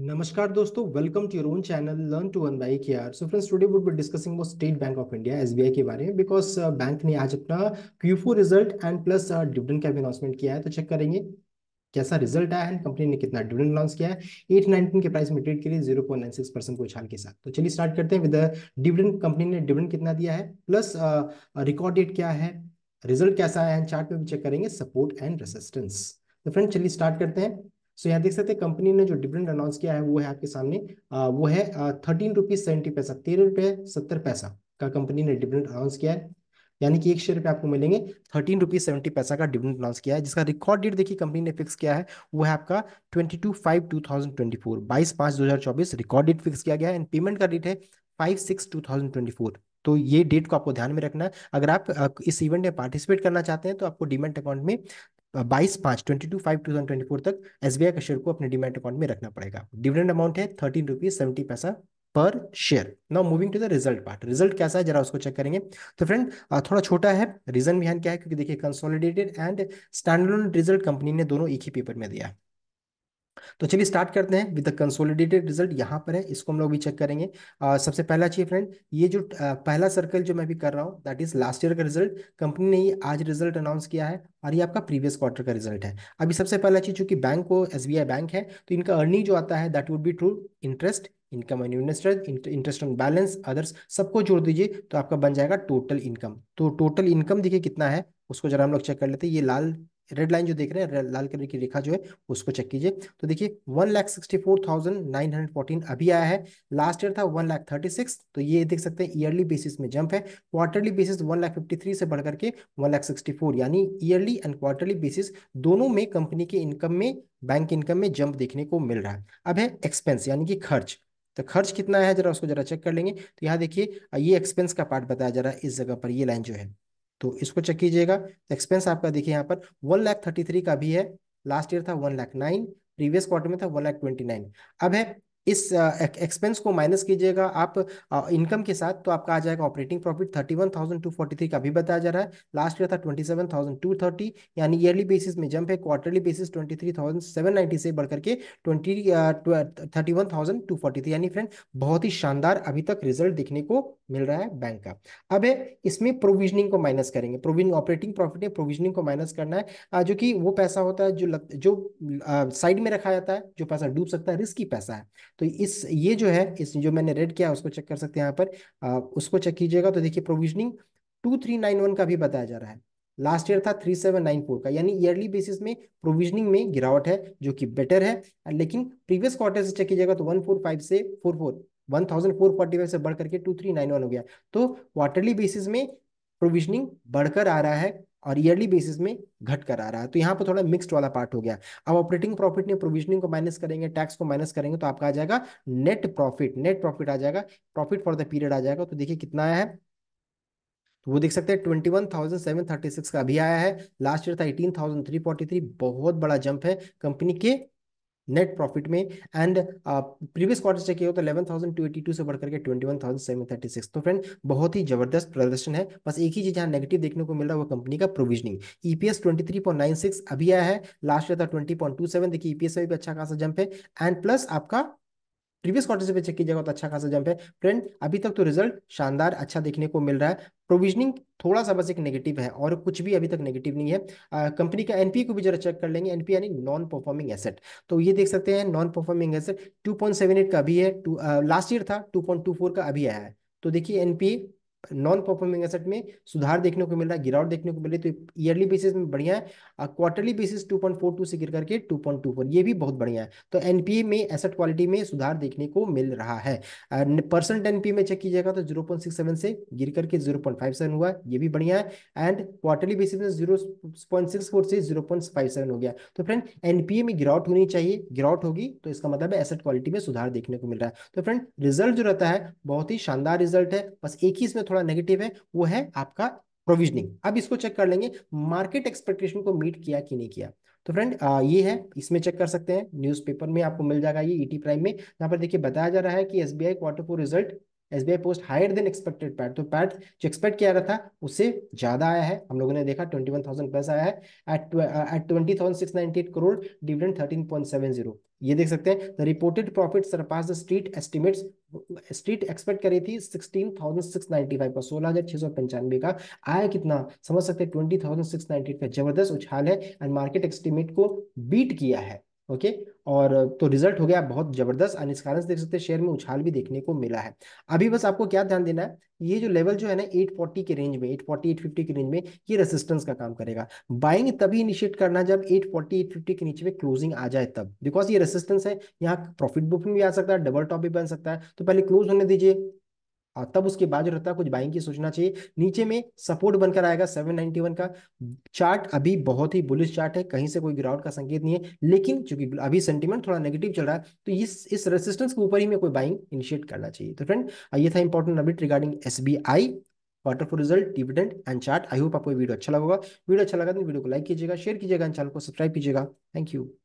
नमस्कार दोस्तों welcome to your own channel learn to earn by KR. So friends today we would be discussing about State Bank of India SBI के बारे में because bank uh, ने आज अपना Q4 result and plus dividend का भी announcement किया है तो चेक करेंगे कैसा रिजल्ट आया है कंपनी ने कितना डिविडेंड लॉन्च किया है एट नाइनटीन के प्राइस में ट्रेड के लिए zero point nine six percent को उछाल के साथ तो चलिए स्टार्ट करते हैं विद डिविडेंड कंपनी ने डिविडेंड कितना दिया है प्लस रिकॉर्ड डेट क्या है रिजल्ट कैसा आया है चार्ट में भी चेक करेंगे सपोर्ट एंड रेसिस्टेंस तो फ्रेंड चलिए स्टार्ट करते हैं सो यहाँ देख सकते हैं कंपनी ने जो डिविडेंड अनाउंस किया है वो है आपके सामने आ, वो है थर्टीन रुपीज सेवेंटी पैसा तेरह रुपये सत्तर पैसा का कंपनी ने डिविडेंड अनाउंस किया है यानी कि एक शेयर पे आपको मिलेंगे थर्टीन रुपीज सेवेंटी पैसा का डिविडेंड अनाउंस किया है जिसका रिकॉर्ड डेट देखिए कंपनी ने फिक्स किया है वो है आपका twenty two five two thousand twenty four बाईस पांच दो हज़ार चौबीस रिकॉर्ड डेट फिक्स किया गया है एंड पेमेंट का डेट है five six two thousand twenty four तो ये डेट को आपको ध्यान में रखना है अगर आप इस इवेंट में पार्टिसिपेट करना चाहते हैं तो आपको डिमेंट अकाउंट में बाईस पांच twenty two five two thousand twenty four तक एस का शेयर को अपने डिमेट अकाउंट में रखना पड़ेगा डिविडेंड अमाउंट है थर्टीन रुपीज सेवेंटी पैसा पर share now moving to the result part result कैसा है जरा उसको चेक करेंगे तो फ्रेंड थोड़ा छोटा है रीजन बिहान क्या है क्योंकि देखिए consolidated and standard result company ने दोनों एक ही पेपर में दिया तो चलिए स्टार्ट करते हैं विद द कंसोलिडेटेड रिजल्ट यहाँ पर है इसको हम लोग भी चेक करेंगे आ, सबसे पहला चाहिए फ्रेंड ये जो आ, पहला सर्कल जो मैं भी कर रहा हूँ दैट इज लास्ट ईयर का रिजल्ट कंपनी ने ये आज रिजल्ट अनाउंस किया है और ये आपका प्रीवियस क्वार्टर का रिजल्ट है अभी सबसे पहला चीज चूंकि बैंक को एस बैंक है तो इनका अर्निंग जो आता है that would be true interest income and investor interest on balance others सबको जोड़ दीजिए तो आपका बन जाएगा टोटल इनकम तो टोटल इनकम देखिए कितना है उसको जरा हम लोग चेक कर लेते हैं ये लाल रेड लाइन जो देख रहे हैं लाल कलर की रेखा जो है उसको चेक कीजिए तो देखिए one lakh sixty four thousand nine hundred fourteen अभी आया है लास्ट ईयर था वन लाख थर्टी सिक्स तो ये देख सकते हैं ईयरली बेसिस में जंप है quarterly basis one lakh fifty three से बढ़कर के वन लाख सिक्सटी फोर यानी ईयरली एंड क्वार्टरली बेसिस दोनों में कंपनी के इनकम में बैंक इनकम में जंप देखने को मिल रहा है अब है एक्सपेंस यानी कि खर्च तो खर्च कितना है जरा उसको जरा चेक कर लेंगे तो यहाँ देखिए ये एक्सपेंस का पार्ट बताया जा रहा है इस जगह पर ये लाइन जो है तो इसको चेक कीजिएगा एक्सपेंस आपका देखिए यहाँ पर वन लाख थर्टी थ्री का भी है लास्ट ईयर था one lakh nine previous quarter में था वन लाख ट्वेंटी नाइन अब है इस एक्सपेंस को माइनस कीजिएगा आप इनकम के साथ तो आपका आ जाएगा operating profit thirty one thousand two forty three का भी बताया जा रहा है लास्ट ईयर था twenty seven thousand two thirty यानी ईयरली बेसिस में जंप है quarterly basis twenty three thousand seven से बढ़कर के twenty thirty one thousand two forty three यानी फ्रेंड बहुत ही शानदार अभी तक रिजल्ट देखने को मिल रहा है बैंक का अब है इसमें प्रोविजनिंग को माइनस करेंगे प्रोविजनिंग ऑपरेटिंग प्रॉफिट है प्रोविजनिंग को माइनस करना है जो कि वो पैसा होता है जो जो साइड में रखा जाता है जो पैसा डूब सकता है रिस्की पैसा है तो इस ये जो है इस जो मैंने रेड किया उसको चेक कर सकते हैं यहाँ पर आ, उसको चेक कीजिएगा तो देखिए provisioning two three nine one का भी बताया जा रहा है लास्ट ईयर था थ्री सेवन नाइन फोर का यानी ईयरली बेसिस में प्रोविजनिंग में गिरावट है जो कि बेटर है लेकिन प्रीवियस क्वार्टर से चेक कीजिएगा तो वन फोर फाइव से four four one thousand four forty five से बढ़ करके टू थ्री नाइन वन हो गया तो क्वार्टरली बेसिस में प्रोविजनिंग बढ़कर आ रहा है और ईयरली बेसिस में घट कर आ रहा है तो यहाँ पर थोड़ा मिक्सड वाला पार्ट हो गया अब ऑपरेटिंग प्रॉफिट ने प्रोविजनिंग को माइनस करेंगे टैक्स को माइनस करेंगे तो आपका आ जाएगा नेट प्रॉफिट नेट प्रॉफिट आ जाएगा प्रॉफिट फॉर द पीरियड आ जाएगा तो देखिए कितना आया है तो वो देख सकते हैं twenty one thousand seven thirty six का अभी आया है लास्ट ईयर था eighteen thousand three forty three बहुत बड़ा जंप है कंपनी के नेट प्रॉफिट में एंड प्रीवियस क्वार्टर चेक किया तो 11,282 से बढ़कर के 21,736 तो फ्रेंड बहुत ही जबरदस्त प्रदर्शन है बस एक ही चीज यहाँ नेगेटिव देखने को मिल रहा है वो कंपनी का प्रोविजनिंग ईपीएस 23.96 अभी आया है लास्ट ईयर था 20.27 देखिए ईपीएस e में भी अच्छा खासा जंप है एंड प्लस आपका प्रीवियस क्वार्टर से भी चेक कीजिएगा तो अच्छा खासा जंप है फ्रेंड अभी तक तो रिजल्ट शानदार अच्छा देखने को मिल रहा है प्रोविजनिंग थोड़ा सा बस एक नेगेटिव है और कुछ भी अभी तक नेगेटिव नहीं है कंपनी का एनपी e को भी जरा चेक कर लेंगे एनपी e यानी नॉन परफॉर्मिंग एसेट तो ये देख सकते हैं नॉन परफॉर्मिंग एसेट टू का अभी है लास्ट ईयर था टू का अभी आया है तो देखिए एनपी नॉन परफॉर्मिंग एसेट में सुधार देखने को मिल रहा है गिरावट देखने को मिल रही है तो ईयरली बेसिस में बढ़िया है क्वार्टरली बेसिस 2.42 से गिर करके 2.24 ये भी बहुत बढ़िया है तो एनपीए में एसेट क्वालिटी में सुधार देखने को मिल रहा है परसेंट एनपीए में चेक कीजिएगा तो 0.67 से गिर करके 0.57 हुआ ये भी बढ़िया है एंड क्वार्टरली बेसिस में जीरो से जीरो हो गया तो फ्रेंड एनपीए में गिरावट होनी चाहिए गिरावट होगी तो इसका मतलब एसेट क्वालिटी में सुधार देखने को मिल रहा है तो फ्रेंड रिजल्ट जो रहता है बहुत ही शानदार रिजल्ट है बस एक ही इसमें थोड़ा नेगेटिव है वो है आपका प्रोविजनिंग अब इसको चेक कर लेंगे मार्केट एक्सपेक्टेशन को मीट किया कि नहीं किया तो फ्रेंड ये है इसमें चेक कर सकते हैं न्यूज़पेपर में आपको मिल जाएगा ये ईटी e प्राइम में यहाँ पर देखिए बताया जा रहा है कि SBI quarter four result SBI post higher than expected PAT तो पैट जो एक्सपेक्ट किया रहा था उससे ज्यादा आया है हम लोगों ने देखा ट्वेंटी वन थाउजेंड प्लस आया है at at twenty thousand six ninety eight crore dividend thirteen point seven zero ये देख सकते हैं the reported profit surpass the street estimates street expect करी थी sixteen thousand six ninety five का सोलह हज़ार छह सौ पंचानवे का आया कितना समझ सकते हैं ट्वेंटी थाउजेंड सिक्स नाइन्टी का जबरदस्त उछाल है एंड मार्केट एस्टिमेट को बीट किया है ओके और तो रिजल्ट हो गया बहुत जबरदस्त एंड इस कारण से देख सकते हैं शेयर में उछाल भी देखने को मिला है अभी बस आपको क्या ध्यान देना है ये जो लेवल जो है ना 840 के रेंज में 840 850 के रेंज में ये रेसिस्टेंस का काम करेगा बाइंग तभी इनिशिएट करना जब 840 850 के नीचे में क्लोजिंग आ जाए तब बिकॉज ये रेसिस्टेंस है यहाँ प्रॉफिट बुकिंग भी आ सकता है डबल टॉप भी बन सकता है तो पहले क्लोज होने दीजिए और तब उसके बाद जो रहता है कुछ बाइंग की सोचना चाहिए नीचे में सपोर्ट बनकर आएगा 791 का चार्ट अभी बहुत ही बुलिश चार्ट है कहीं से कोई गिरावट का संकेत नहीं है लेकिन चूंकि अभी सेंटीमेंट थोड़ा नेगेटिव चल रहा है तो इस इस रेसिस्टेंस के ऊपर ही में कोई बाइंग इनिशिएट करना चाहिए तो फ्रेंड ये था important update regarding S quarter four result dividend and chart I hope आपको वीडियो अच्छा लगेगा वीडियो अच्छा लगा तो वीडियो को लाइक कीजिएगा शेयर कीजिएगा एंड चैनल को सब्सक्राइब कीजिएगा थैंक यू